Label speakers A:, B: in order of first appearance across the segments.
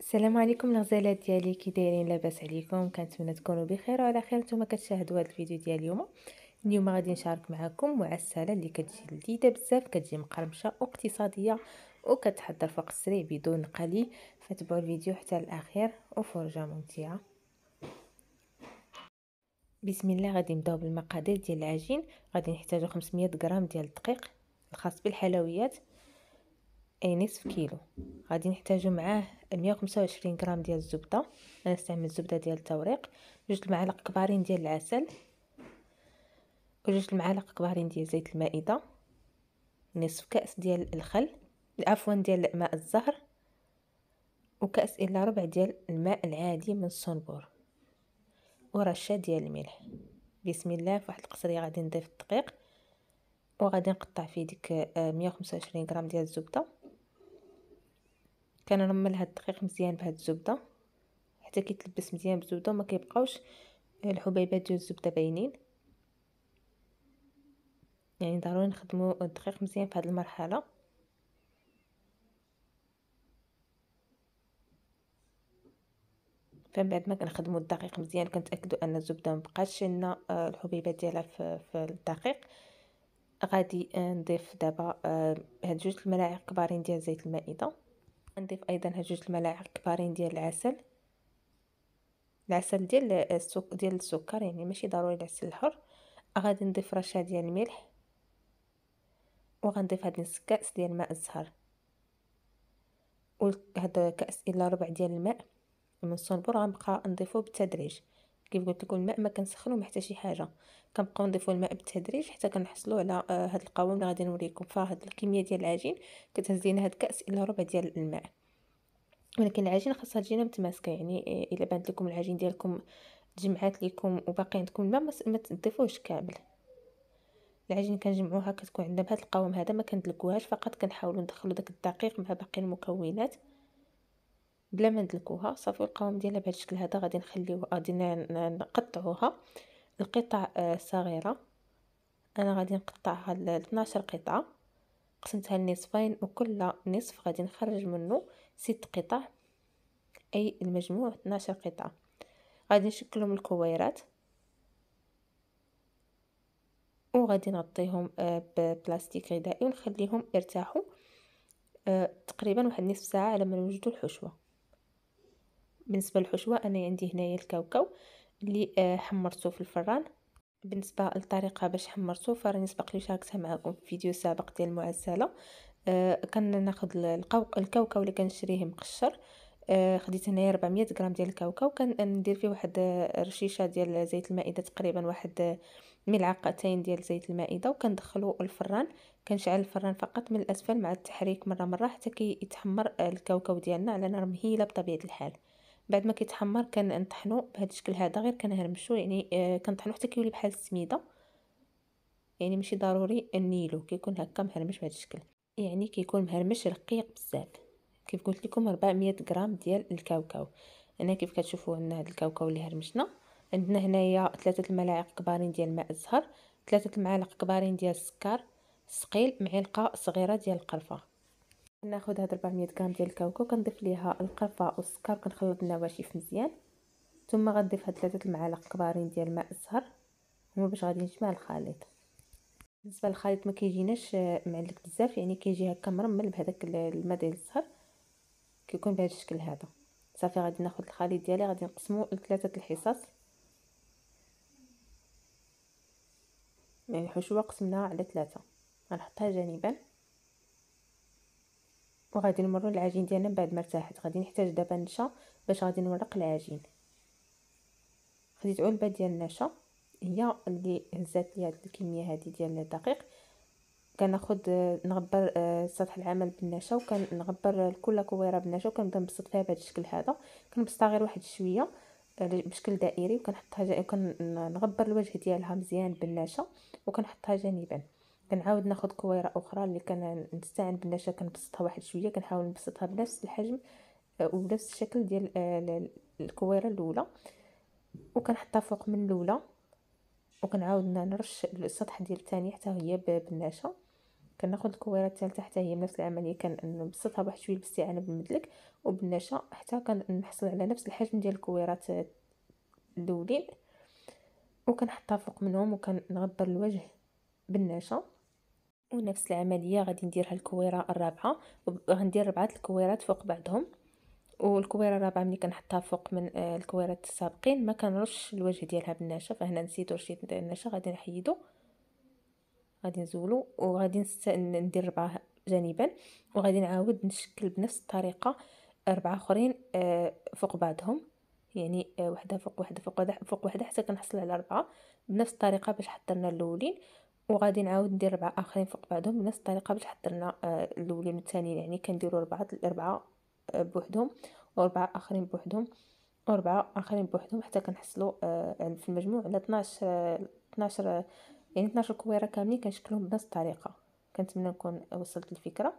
A: السلام عليكم الغزالات ديالي كي دايرين لاباس عليكم كنتمنى تكونوا بخير وعلى خير نتوما كتشاهدوا هذا الفيديو ديال اليوم اليوم غادي نشارك معكم معسله اللي كتجي لذيذه بزاف كتجي مقرمشه واقتصاديه وكتحضر فوق السريع بدون قليل فتبعوا الفيديو حتى الاخير وفرجه ممتعه بسم الله غادي نبداو بالمقادير ديال العجين غادي نحتاجو 500 غرام ديال الدقيق الخاص بالحلويات اي نصف كيلو غادي نحتاجو معاه 125 غرام ديال الزبده انا نستعمل الزبده ديال التوريق جوج المعالق كبارين ديال العسل وجوج المعالق كبارين ديال زيت المائده نصف كاس ديال الخل عفوا ديال ماء الزهر وكاس الا ربع ديال الماء العادي من الصنبور ورشه ديال الملح بسم الله فواحد القصريه غادي نضيف الدقيق وغادي نقطع فيه ديك 125 غرام ديال الزبده كنرمل هاد الدقيق مزيان بهاد الزبده حتى كيتلبس مزيان بالزبده وما كيبقاوش آه، الحبيبات ديال الزبده باينين يعني ضروري نخدمو الدقيق مزيان في هاد المرحله فمن بعد ما كنخدموا الدقيق مزيان كنتاكدوا ان الزبده ما بقاش لنا آه، الحبيبات ديالها في, في الدقيق غادي نضيف دابا آه، هاد جوج الملاعق كبارين ديال زيت المائده غنضيف ايضا هاد جوج الملاعق كبارين ديال العسل العسل ديال السكر ديال السكر يعني ماشي ضروري العسل الحر غادي نضيف رشه ديال الملح وغنضيف هاد نص كاس ديال ماء الزهر وهاد كاس الا ربع ديال الماء من الصنبور غنبقى نضيفو بالتدريج كيف قلت لكم الماء ما كنسخنو حتى شي حاجه كنبقاو نضيفوا الماء بالتدريج حتى كنحصلوا على آه، هاد القوام اللي غادي نوريكم فهاد الكميه ديال العجين كتهز لينا هاد كاس الا ربع ديال الماء ولكن العجين خاصها تجينا متماسكه يعني آه، الا بانت لكم العجين ديالكم جمعات لكم وباقي عندكم الماء ما تضيفوهش كامل العجين كنجمعوها كتكون عندنا بهذا القوام هذا ما كندلكوهاش فقط كنحاولوا ندخلوا داك الدقيق مع باقي المكونات بلا ما ندلكوها صافي القوام ديالها بهذا الشكل هذا غادي نخليوه غادي نقطعوها القطع آه، صغيره انا غادي نقطعها ل 12 قطعه قسمتها لنصفين وكل نصف غادي نخرج منه ست قطع اي المجموع 12 قطعه غادي نشكلهم الكويرات وغادي نغطيهم آه، ببلاستيك غذائي ونخليهم يرتاحوا آه، تقريبا واحد نصف ساعه على ما نوجدوا الحشوه بالنسبه للحشوه انا عندي هنايا الكاوكاو اللي آه، حمرته في الفران بالنسبه للطريقه باش حمرته فراني سبق لي شاركتها معكم في فيديو سابق ديال المعسله آه ناخذ الكاوكاو اللي كنشريه مقشر آه خديت هنايا 400 غرام ديال الكاوكاو كندير آه، فيه واحد آه، رشيشه ديال زيت المائده تقريبا واحد ملعقتين ديال زيت المائده وكندخلو الفران كنشعل الفران فقط من الاسفل مع التحريك مره مره حتى كيتحمر كي الكاوكاو ديالنا على نار مهيله بطبيعه الحال بعد ما كيتحمر كنطحنو بهذا الشكل هذا غير كنهرمشو يعني آه كنطحنو حتى كيولي بحال السميده يعني ماشي ضروري النيلو كيكون هكا مهرمش بهذا الشكل يعني كيكون مهرمش رقيق بزاف كيف قلت لكم 400 غرام ديال الكاوكاو هنا كيف كتشوفوا عندنا هذا الكاوكاو اللي هرمشنا عندنا هنايا ثلاثة الملاعق كبارين ديال ماء الزهر ثلاثة المعالق كبارين ديال السكر ثقيل معلقه صغيره ديال القرفه ناخذ هاد 400 غرام ديال الكاوكاو كنضيف ليها القرفه والسكر كنخلط النواشف مزيان ثم غنضيف هاد ثلاثه المعالق كبارين ديال ماء الزهر هما باش غادي نجمع الخليط بالنسبه للخليط ما كيجيناش معلك بزاف يعني كيجي هكا مرمل بهذاك الماء ديال الزهر كيكون بهذا الشكل هذا صافي غادي ناخد الخليط ديالي غادي نقسمه لثلاثه الحصص يعني الحشوه قسمناها على ثلاثه غنحطها جانبا وغادي نمروا العجين ديالنا من بعد ما ارتاحت غادي نحتاج دابا النشا باش غادي نورق العجين خديت علبه ديال النشا هي اللي هزات لي هذه الكميه هذه ديال الدقيق كناخد آه، نغبر آه، سطح العمل بالنشا وكنغبر كل كويره بالنشا وكنبدا نبسط فيها بهذا الشكل هذا كنبسطها غير واحد شويه آه، بشكل دائري وكنحطها وكنغبر الوجه ديالها مزيان بالنشا وكنحطها جانبا كنعاود ناخذ كويره اخرى اللي كنستعن بالنشا كنبسطها واحد شويه كنحاول نبسطها بنفس الحجم آه، وبنفس الشكل ديال آه، الكويره الاولى وكنحطها فوق من الاولى وكنعاود نرش السطح ديال الثانيه حتى هي بالنشا كناخذ الكويره الثالثه حتى هي بنفس العمليه كنبسطها بواحد شويه باستعانه بالمدلك وبالنشا حتى كنحصل على نفس الحجم ديال الكويرات الاولين وكنحطها فوق منهم وكنغبر الوجه بالنشا ونفس العمليه غادي نديرها الكويره الرابعه وغندير ربعه الكويرات فوق بعضهم والكويره الرابعه ملي كنحطها فوق من آه، الكويرات السابقين ما كنرش الوجه ديالها بالنشا فهنا نسيتو رشيد النشا غادي نحيدو غادي نزولو وغادي ندير ربعه جانبا وغادي نعاود نشكل بنفس الطريقه اربعه اخرين آه، فوق بعضهم يعني آه، وحده فوق وحده فوق وحده فوق وحده حتى كنحصل على اربعه بنفس الطريقه باش حضرنا الاولين وغادي نعاود ندير ربعه اخرين فوق بعضهم بنفس الطريقه باش حضرنا آه، الاولين والثانيين يعني كنديروا ربعه الاربعه آه، بوحدهم واربعه اخرين بوحدهم واربعه اخرين بوحدهم حتى كنحصلوا آه، في المجموع على 12 12 يعني 12 كويره كاملين كنشكلهم بنفس الطريقه كنتمنى نكون وصلت الفكره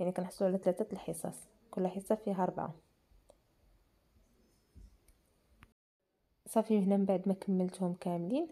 A: يعني كنحصلوا على ثلاثه الحصص كل حصه فيها اربعه صافي هنا من بعد ما كملتهم كاملين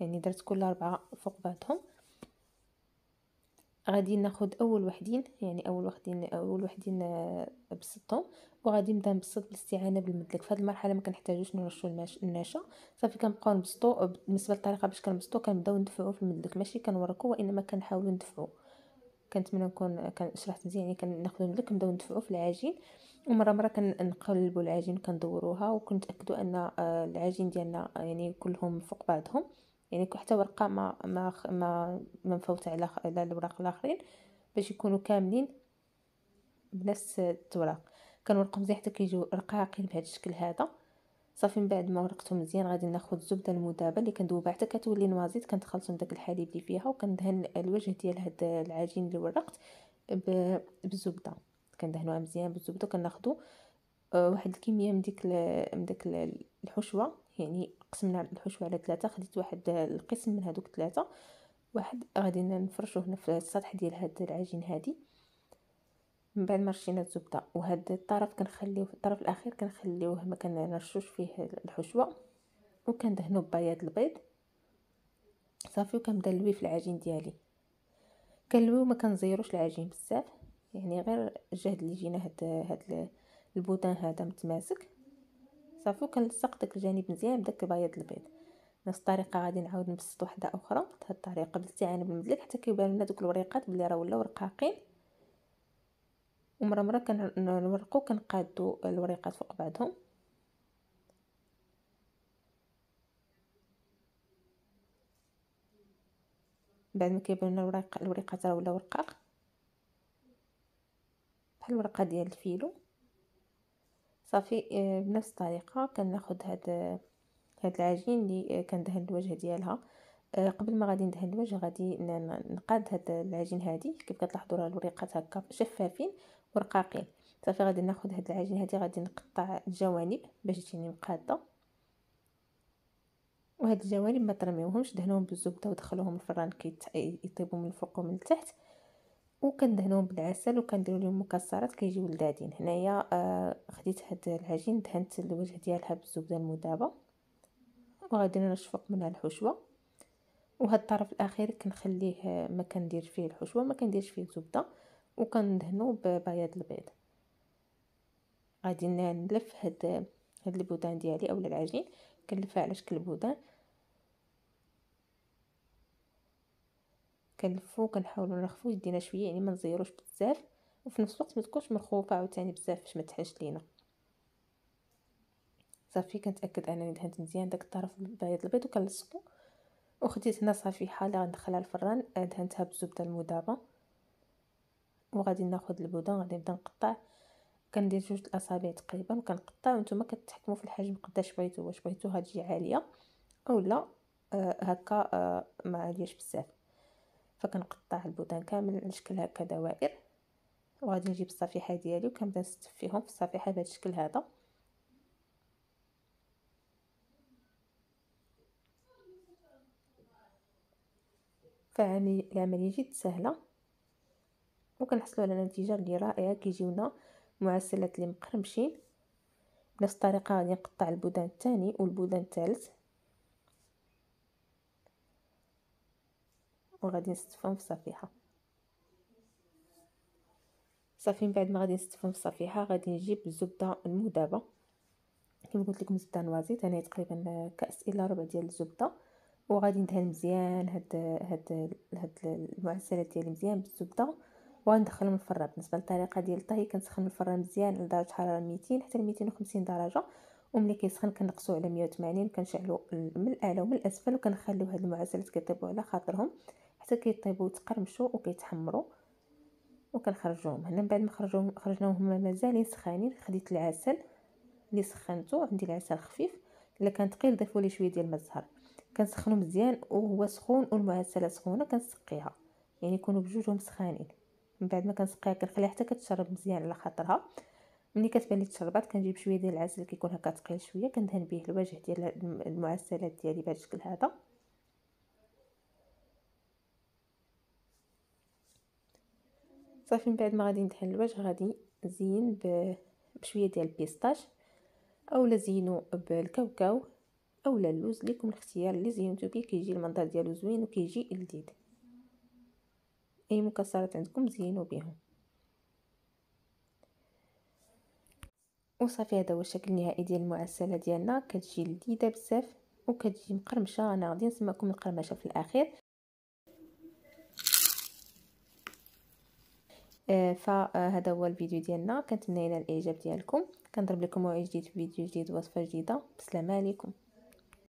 A: يعني درت كل أربعة فوق بعضهم غادي ناخد اول وحدين يعني اول وحدين اول وحدين آه، بسطهم وغادي نبدا نبسط بالاستعانه بالمدلك في هذه المرحله ما كنحتاجوش نرشوا النشا صافي كنبقاو نبسطو آه، بالنسبه للطريقه باش كنبسطو كنبداو ندفعو في المدلك ماشي كنوركو وانما كنحاولو ندفعو كنتمنى نكون آه، شرحت مزيان يعني كناخذ المدلك نبداو ندفعو في العجين ومره مره كنقلبوا العجين كندوروها وكنتاكدوا ان العجين ديالنا يعني كلهم فوق بعضهم يعني حتى ورقه ما ما ما, ما مفوته على على الاوراق الاخرين باش يكونوا كاملين بنفس التوراق كنورقهم مزيان حتى كيجيو رقاقين بهذا الشكل هذا صافي من بعد ما ورقتهم مزيان غادي ناخذ الزبده المذابه اللي كندوبها حتى كتولي نوازيت كنتخلصو من داك الحليب اللي فيها وكندهن الوجه ديال هاد العجين اللي ورقت بالزبده كندهنوها مزيان بالزبده وكناخذو آه، واحد الكميه من ديك من داك الحشوه يعني قسمنا الحشوه على ثلاثه خديت واحد القسم من هذوك ثلاثه واحد غادي نفرشوه هنا في السطح ديال هاد العجين هادي من بعد ما رشينا الزبده وهاد الطرف كنخليوه الطرف الاخير كنخليوه ما كنرشوش فيه الحشوه وكندهنو ببياض البيض صافي وكنبدا نلوي في العجين ديالي كنلوي وما كنزيروش العجين بزاف يعني غير الجهد اللي جينا هاد هاد البودان هذا متماسك صافي وكنلصق داك الجانب مزيان بداك البياض البيض نفس الطريقه غادي نعاود نبسط وحده اخرى بهذه الطريقه بالاستعانه بالمدلك حتى كيبان لنا دوك الوريقات بلي راه ولاو رقاقين ومره مره كنورقو كنقادو الوريقات فوق بعضهم بعد ما كيبان لنا الوريقات راه ولاو رقاق بحال الورقه ديال الفيلو صافي آه، بنفس الطريقه كناخذ هاد آه، هاد العجين اللي آه، كندهن الوجه ديالها قبل ما غادي ندهن الوجه غادي نقاد هاد العجين هادي كيف كتلاحظوا راه الوريقات هكا شفافين ورقاقين صافي غادي ناخذ هاد العجين هادي غادي نقطع الجوانب باش تجيني مقاده وهاد الجوانب ما ترميوهمش دهنوهم بالزبده ودخلوهم الفران كيطيبوا من الفوق ومن التحت وكندهنهم بالعسل وكنديروا لهم مكسرات كيجيو لذادين هنايا آه، خديت هاد العجين دهنت الوجه ديالها بالزبده المذابه وغادي نشفق منها الحشوه وهاد الطرف الاخير كنخليه آه، ما كندير فيه الحشوه ما كنديرش فيه الزبده وكندهنوا ببياض البيض غادي نلف هاد آه، هاد البودان ديالي اولا العجين كنلفها على شكل بودان كنلفو كنحاولو نرخفو يدينا شويه يعني ما نزيروش بزاف وفي نفس الوقت ما تكونش مرخوفه عاوتاني بزاف باش ما تحش لينا صافي كنتاكد انني دهنت مزيان داك الطرف بياض البيض وكنلصقو وخديت هنا صافي حاله غندخلها الفران دهنتها بالزبده المذابه وغادي ناخذ البوده غادي نبدا نقطع كندير جوج الاصابع تقريبا وكنقطع وانتم كتحكموا في الحجم قداش بغيتوا واش بغيتوها تجي عاليه اولا آه، هكا آه، ما عالياش بزاف فكنقطع البودان كامل على شكل هكا دوائر وغادي نجيب الصفيحه ديالي وكنبدا نستف فيهم في الصفيحه بهذا الشكل هذا العمليه جد سهله وكنحصلوا على نتيجه اللي رائعه كيجيونا معسلات اللي مقرمشين بنفس الطريقه غادي نقطع البودان الثاني والبودان الثالث وغادي نستفهم في صفيحه صافي من بعد ما غادي نستفهم في صفيحه غادي نجيب الزبده المذابه كما قلت لكم زبده نوازيت انا تقريبا كاس الا ربع ديال الزبده وغادي ندهن مزيان هاد هاد هاد المعسلات ديالي مزيان بالزبده وغندخلهم الفران بالنسبه للطريقه ديال الطهي كنسخن الفران مزيان لدرجه حراره 200 حتى 250 درجه وملي كيسخن كنقصو على 180 كنشعلو من الاعلى ومن الاسفل وكنخليو هاد المعسلات كيطيبو على خاطرهم حتى كيطيبوا وتقرمشوا وكيتحمروا وكنخرجوهم هنا من بعد ما خرجوهم خرجناهم هما مازالين سخانين خديت العسل اللي سخنته عندي العسل خفيف الا كان ثقيل ضيفوا لي شويه ديال الماء الزهر كنسخنو مزيان وهو سخون والمعسله سخونه كنسقيها يعني يكونوا بجوجهم سخانين من بعد ما كنسقيها كنخليها حتى كتشرب مزيان على خاطرها ملي كتبان لي تشربات كنجيب شويه ديال العسل كيكون هكا ثقيل شويه كندهن به الوجه ديال المعسلات ديالي بهذا الشكل هذا صافي من بعد ما غادي ندهن الوجه غادي نزين بشويه ديال البيستاش اولا زينو بالكاوكاو اولا اللوز ليكم الاختيار اللي زينتو بيه كيجي المنظر ديالو زوين وكيجي لذيذ اي مكسرات عندكم زينو بهم وصافي هذا هو الشكل النهائي ديال المعسله ديالنا كتجي لذيذه بزاف وكتجي مقرمشه انا غادي نسمعكم القرمشه في الاخير آه، فهذا هو الفيديو ديالنا كنتمنى الاعجاب ديالكم كنضرب لكم موعد جديد في فيديو جديد وصفه جديده بالسلامه عليكم